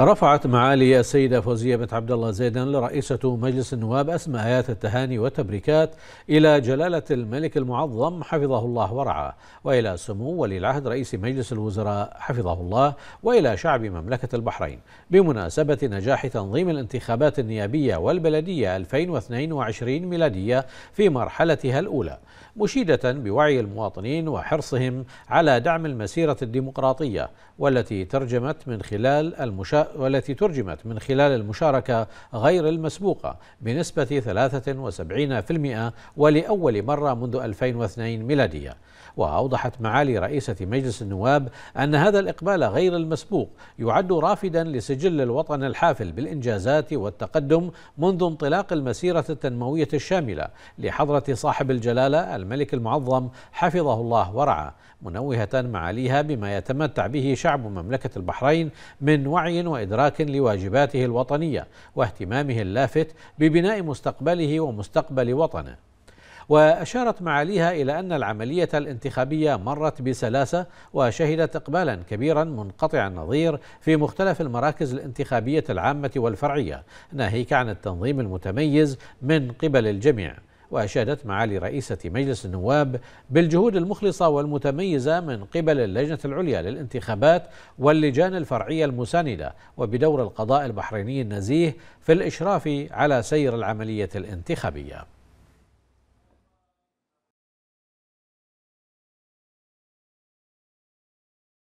رفعت معالي السيدة فوزية بنت عبد الله زيدان رئيسة مجلس النواب أسماء آيات التهاني والتبريكات إلى جلالة الملك المعظم حفظه الله ورعاه وإلى سمو ولي العهد رئيس مجلس الوزراء حفظه الله وإلى شعب مملكة البحرين بمناسبة نجاح تنظيم الانتخابات النيابية والبلدية 2022 ميلادية في مرحلتها الأولى مشيدة بوعي المواطنين وحرصهم على دعم المسيرة الديمقراطية والتي ترجمت من خلال المشاركة والتي ترجمت من خلال المشاركة غير المسبوقة بنسبة 73% ولأول مرة منذ 2002 ميلادية وأوضحت معالي رئيسة مجلس النواب أن هذا الإقبال غير المسبوق يعد رافدا لسجل الوطن الحافل بالإنجازات والتقدم منذ انطلاق المسيرة التنموية الشاملة لحضرة صاحب الجلالة الملك المعظم حفظه الله ورعاه منوهة معاليها بما يتمتع به شعب مملكة البحرين من وعي وإدراك لواجباته الوطنية واهتمامه اللافت ببناء مستقبله ومستقبل وطنه وأشارت معاليها إلى أن العملية الانتخابية مرت بسلاسة وشهدت إقبالا كبيرا منقطع النظير في مختلف المراكز الانتخابية العامة والفرعية ناهيك عن التنظيم المتميز من قبل الجميع وأشادت معالي رئيسة مجلس النواب بالجهود المخلصة والمتميزة من قبل اللجنة العليا للانتخابات واللجان الفرعية المساندة وبدور القضاء البحريني النزيه في الإشراف على سير العملية الانتخابية